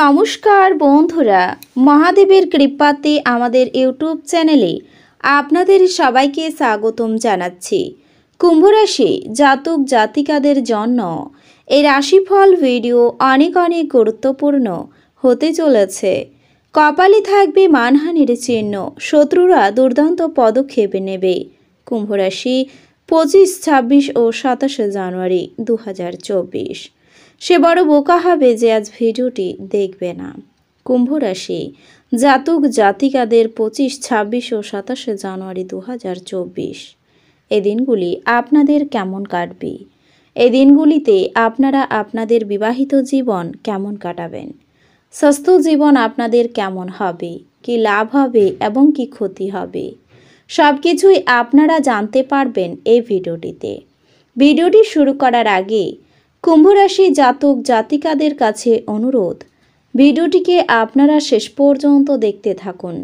নমস্কার বন্ধুরা মহাদেবের কৃপাতে আমাদের ইউটিউব চ্যানেলে আপনাদের সবাইকে স্বাগতম জানাচ্ছি কুম্ভরাশি জাতক জাতিকাদের জন্য এই রাশিফল ভিডিও অনেক অনেক গুরুত্বপূর্ণ হতে চলেছে কপালে থাকবে মানহানির চিহ্ন শত্রুরা দুর্দান্ত পদক্ষেপ নেবে কুম্ভরাশি পঁচিশ ছাব্বিশ ও সাতাশে জানুয়ারি দু সে বড় বোকা হবে যে আজ ভিডিওটি দেখবে না কুম্ভ রাশি জাতক জাতিকাদের পঁচিশ ছাব্বিশ ও সাতাশে জানুয়ারি দু হাজার চব্বিশ এ দিনগুলি আপনাদের কেমন কাটবে এ দিনগুলিতে আপনারা আপনাদের বিবাহিত জীবন কেমন কাটাবেন স্বাস্থ্য জীবন আপনাদের কেমন হবে কি লাভ হবে এবং কি ক্ষতি হবে সব কিছুই আপনারা জানতে পারবেন এই ভিডিওটিতে ভিডিওটি শুরু করার আগে কুম্ভরাশি জাতক জাতিকাদের কাছে অনুরোধ ভিডিওটিকে আপনারা শেষ পর্যন্ত দেখতে থাকুন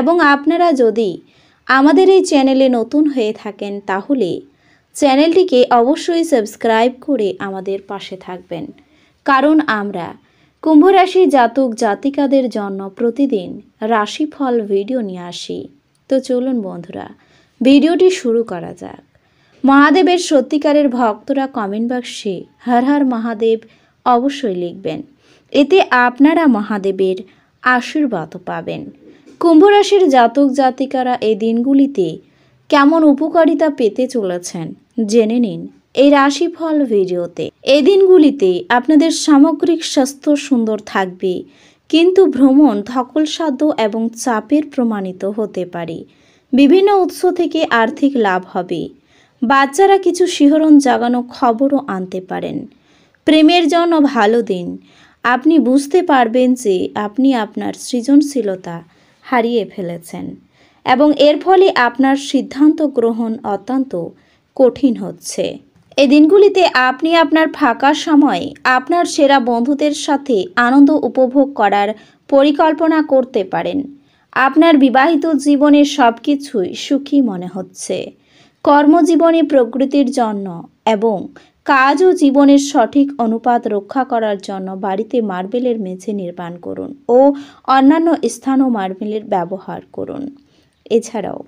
এবং আপনারা যদি আমাদের এই চ্যানেলে নতুন হয়ে থাকেন তাহলে চ্যানেলটিকে অবশ্যই সাবস্ক্রাইব করে আমাদের পাশে থাকবেন কারণ আমরা কুম্ভরাশি জাতক জাতিকাদের জন্য প্রতিদিন রাশিফল ভিডিও নিয়ে আসি তো চলুন বন্ধুরা ভিডিওটি শুরু করা যাক মহাদেবের সত্যিকারের ভক্তরা কমেন্ট বক্সে হর হর মহাদেব অবশ্যই লিখবেন এতে আপনারা মহাদেবের আশীর্বাদ পাবেন কুম্ভরাশির জাতক জাতিকারা এই দিনগুলিতে কেমন উপকারিতা পেতে চলেছেন জেনে নিন এই রাশিফল ভিডিওতে এই দিনগুলিতে আপনাদের সামগ্রিক স্বাস্থ্য সুন্দর থাকবে কিন্তু ভ্রমণ সাধ্য এবং চাপের প্রমাণিত হতে পারে বিভিন্ন উৎস থেকে আর্থিক লাভ হবে বাচ্চারা কিছু শিহরণ জাগানো খবরও আনতে পারেন প্রেমের জন্য ভালো দিন আপনি বুঝতে পারবেন যে আপনি আপনার সৃজনশীলতা হারিয়ে ফেলেছেন এবং এর ফলে আপনার সিদ্ধান্ত গ্রহণ অত্যন্ত কঠিন হচ্ছে এই দিনগুলিতে আপনি আপনার ফাঁকা সময়ে আপনার সেরা বন্ধুদের সাথে আনন্দ উপভোগ করার পরিকল্পনা করতে পারেন আপনার বিবাহিত জীবনে সব কিছুই সুখী মনে হচ্ছে কর্মজীবনে প্রকৃতির জন্য এবং কাজ ও জীবনের সঠিক অনুপাত রক্ষা করার জন্য বাড়িতে মার্বেলের মেঝে নির্মাণ করুন ও অন্যান্য স্থানও মার্বেলের ব্যবহার করুন এছাড়াও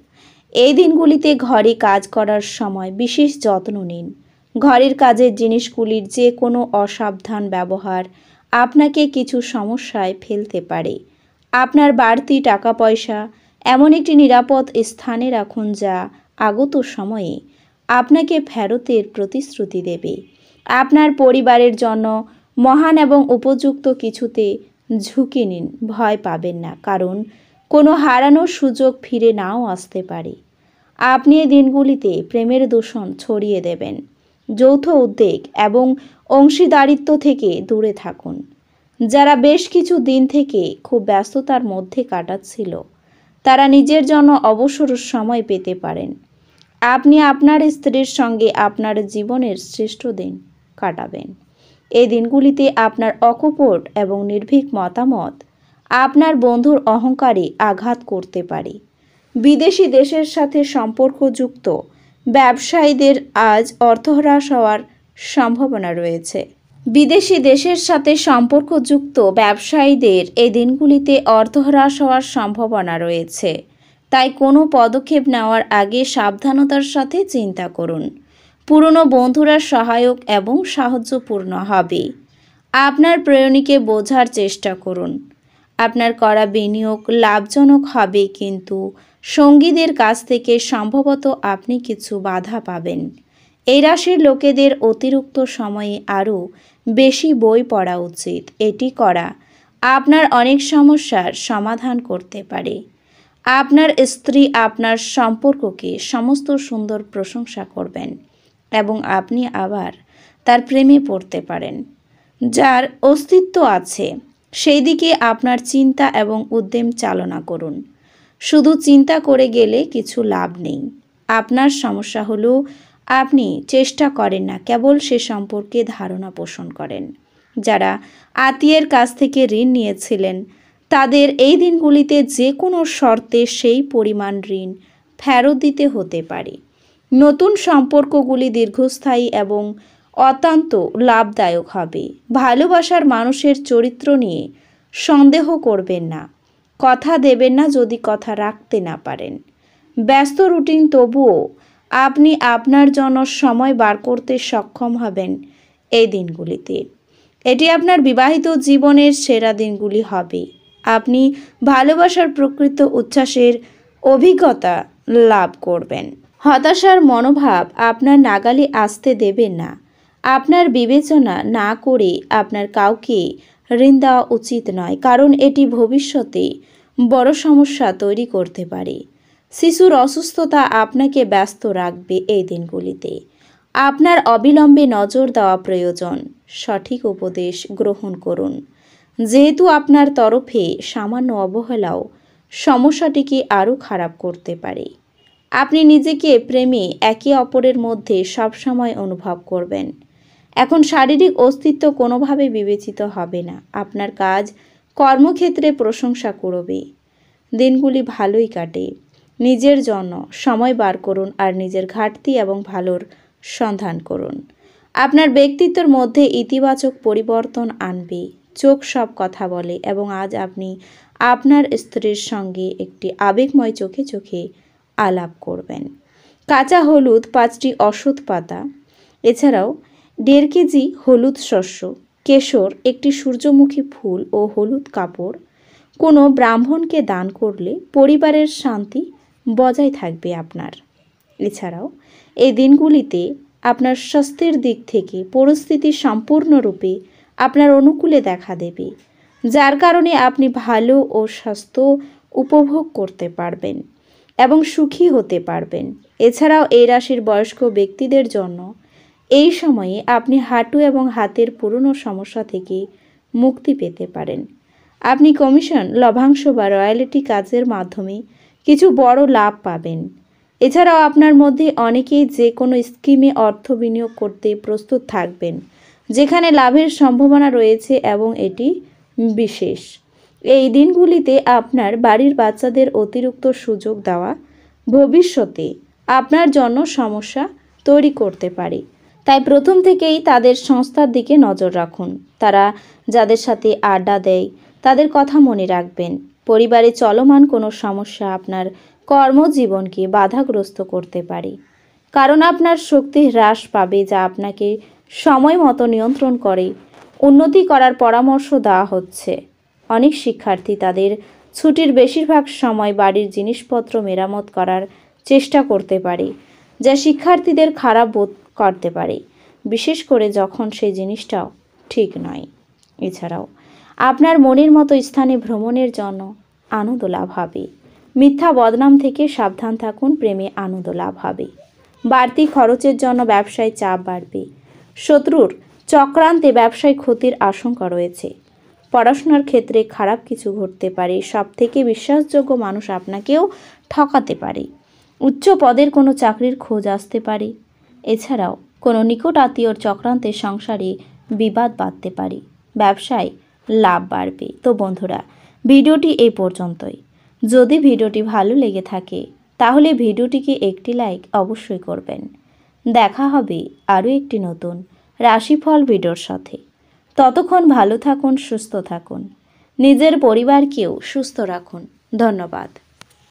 এই দিনগুলিতে ঘরে কাজ করার সময় বিশেষ যত্ন নিন ঘরের কাজের জিনিসগুলির যে কোনো অসাবধান ব্যবহার আপনাকে কিছু সমস্যায় ফেলতে পারে আপনার বাড়তি টাকা পয়সা এমন একটি নিরাপদ স্থানে রাখুন যা আগত সময়ে আপনাকে ফেরতের প্রতিশ্রুতি দেবে আপনার পরিবারের জন্য মহান এবং উপযুক্ত কিছুতে ঝুঁকি নিন ভয় পাবেন না কারণ কোনো হারানোর সুযোগ ফিরে নাও আসতে পারে আপনি এই দিনগুলিতে প্রেমের দূষণ ছড়িয়ে দেবেন যৌথ উদ্বেগ এবং অংশীদারিত্ব থেকে দূরে থাকুন যারা বেশ কিছু দিন থেকে খুব ব্যস্ততার মধ্যে কাটাচ্ছিল তারা নিজের জন্য অবসর সময় পেতে পারেন আপনি আপনার স্ত্রীর সঙ্গে আপনার জীবনের শ্রেষ্ঠ দিন কাটাবেন এই দিনগুলিতে আপনার অকপট এবং নির্ভীক মতামত আপনার বন্ধুর অহংকারে আঘাত করতে পারে বিদেশি দেশের সাথে সম্পর্কযুক্ত ব্যবসায়ীদের আজ অর্থহ্রাস হওয়ার সম্ভাবনা রয়েছে বিদেশি দেশের সাথে সম্পর্কযুক্ত ব্যবসায়ীদের এই দিনগুলিতে অর্থহ্রাস হওয়ার সম্ভাবনা রয়েছে তাই কোনো পদক্ষেপ নেওয়ার আগে সাবধানতার সাথে চিন্তা করুন পুরনো বন্ধুরা সহায়ক এবং সাহায্যপূর্ণ হবে আপনার প্রয়োণীকে বোঝার চেষ্টা করুন আপনার করা বিনিয়োগ লাভজনক হবে কিন্তু সঙ্গীদের কাছ থেকে সম্ভবত আপনি কিছু বাধা পাবেন এই রাশির লোকেদের অতিরিক্ত সময়ে আরও বেশি বই পড়া উচিত এটি করা আপনার অনেক সমস্যার সমাধান করতে পারে আপনার স্ত্রী আপনার সম্পর্ককে সমস্ত সুন্দর প্রশংসা করবেন এবং আপনি আবার তার প্রেমে পড়তে পারেন যার অস্তিত্ব আছে সেই দিকে আপনার চিন্তা এবং উদ্যম চালনা করুন শুধু চিন্তা করে গেলে কিছু লাভ নেই আপনার সমস্যা হলো আপনি চেষ্টা করেন না কেবল সে সম্পর্কে ধারণা পোষণ করেন যারা আত্মীয়ের কাছ থেকে ঋণ নিয়েছিলেন তাদের এই দিনগুলিতে যে কোনো শর্তে সেই পরিমাণ ঋণ ফেরত দিতে হতে পারে নতুন সম্পর্কগুলি দীর্ঘস্থায়ী এবং অত্যন্ত লাভদায়ক হবে ভালোবাসার মানুষের চরিত্র নিয়ে সন্দেহ করবেন না কথা দেবেন না যদি কথা রাখতে না পারেন ব্যস্ত রুটিন তবুও আপনি আপনার জন্য সময় বার করতে সক্ষম হবেন এই দিনগুলিতে এটি আপনার বিবাহিত জীবনের সেরা দিনগুলি হবে আপনি ভালোবাসার প্রকৃত উচ্ছ্বাসের অভিজ্ঞতা লাভ করবেন হতাশার মনোভাব আপনার নাগালে আসতে দেবেন না আপনার বিবেচনা না করে আপনার কাউকে ঋণ দেওয়া উচিত নয় কারণ এটি ভবিষ্যতে বড় সমস্যা তৈরি করতে পারে শিশুর অসুস্থতা আপনাকে ব্যস্ত রাখবে এই দিনগুলিতে আপনার অবিলম্বে নজর দেওয়া প্রয়োজন সঠিক উপদেশ গ্রহণ করুন যেহেতু আপনার তরফে সামান্য অবহেলাও সমস্যাটিকে আরও খারাপ করতে পারে আপনি নিজেকে প্রেমে একে অপরের মধ্যে সবসময় অনুভব করবেন এখন শারীরিক অস্তিত্ব কোনোভাবে বিবেচিত হবে না আপনার কাজ কর্মক্ষেত্রে প্রশংসা করবে দিনগুলি ভালোই কাটে নিজের জন্য সময় বার করুন আর নিজের ঘাটতি এবং ভালোর সন্ধান করুন আপনার ব্যক্তিত্বের মধ্যে ইতিবাচক পরিবর্তন আনবে চোখ সব কথা বলে এবং আজ আপনি আপনার স্ত্রীর সঙ্গে একটি আবেগময় চোখে চোখে আলাপ করবেন কাঁচা হলুদ পাঁচটি অসুধ পাতা এছাড়াও দেড় কেজি হলুদ শস্য কেশর একটি সূর্যমুখী ফুল ও হলুদ কাপড় কোনো ব্রাহ্মণকে দান করলে পরিবারের শান্তি বজায় থাকবে আপনার এছাড়াও এই দিনগুলিতে আপনার স্বাস্থ্যের দিক থেকে পরিস্থিতি সম্পূর্ণরূপে আপনার অনুকূলে দেখা দেবে যার কারণে আপনি ভালো ও স্বাস্থ্য উপভোগ করতে পারবেন এবং সুখী হতে পারবেন এছাড়াও এই রাশির বয়স্ক ব্যক্তিদের জন্য এই সময়ে আপনি হাঁটু এবং হাতের পুরনো সমস্যা থেকে মুক্তি পেতে পারেন আপনি কমিশন লভাংশ বা রয়্যালিটি কাজের মাধ্যমে কিছু বড় লাভ পাবেন এছাড়াও আপনার মধ্যে অনেকেই যে কোনো স্কিমে অর্থ বিনিয়োগ করতে প্রস্তুত থাকবেন যেখানে লাভের সম্ভাবনা রয়েছে এবং এটি বিশেষ এই দিনগুলিতে আপনার বাড়ির বাচ্চাদের অতিরিক্ত সুযোগ দেওয়া ভবিষ্যতে আপনার জন্য সমস্যা তৈরি করতে পারে তাই প্রথম থেকেই তাদের সংস্থার দিকে নজর রাখুন তারা যাদের সাথে আড্ডা দেয় তাদের কথা মনে রাখবেন পরিবারে চলমান কোনো সমস্যা আপনার কর্মজীবনকে বাধাগ্রস্ত করতে পারে কারণ আপনার শক্তি হ্রাস পাবে যা আপনাকে সময় মতো নিয়ন্ত্রণ করে উন্নতি করার পরামর্শ দেওয়া হচ্ছে অনেক শিক্ষার্থী তাদের ছুটির বেশিরভাগ সময় বাড়ির জিনিসপত্র মেরামত করার চেষ্টা করতে পারে যা শিক্ষার্থীদের খারাপ বোধ করতে পারে বিশেষ করে যখন সেই জিনিসটাও ঠিক নয় এছাড়াও আপনার মনের মতো স্থানে ভ্রমণের জন্য আনন্দ লাভ হবে মিথ্যা বদনাম থেকে সাবধান থাকুন প্রেমে আনন্দ লাভ হবে বাড়তি খরচের জন্য ব্যবসায় চাপ বাড়বে শত্রুর চক্রান্তে ব্যবসায় ক্ষতির আশঙ্কা রয়েছে পড়াশোনার ক্ষেত্রে খারাপ কিছু ঘটতে পারে সব থেকে বিশ্বাসযোগ্য মানুষ আপনাকেও ঠকাতে পারে উচ্চ পদের কোনো চাকরির খোঁজ আসতে পারে এছাড়াও কোনো নিকট আত্মীয়র চক্রান্তে সংসারে বিবাদ বাঁধতে পারে ব্যবসায় লাভ বাড়বে তো বন্ধুরা ভিডিওটি এই পর্যন্তই যদি ভিডিওটি ভালো লেগে থাকে তাহলে ভিডিওটিকে একটি লাইক অবশ্যই করবেন দেখা হবে আরও একটি নতুন রাশিফল ভিডোর সাথে ততক্ষণ ভালো থাকুন সুস্থ থাকুন নিজের পরিবারকেও সুস্থ রাখুন ধন্যবাদ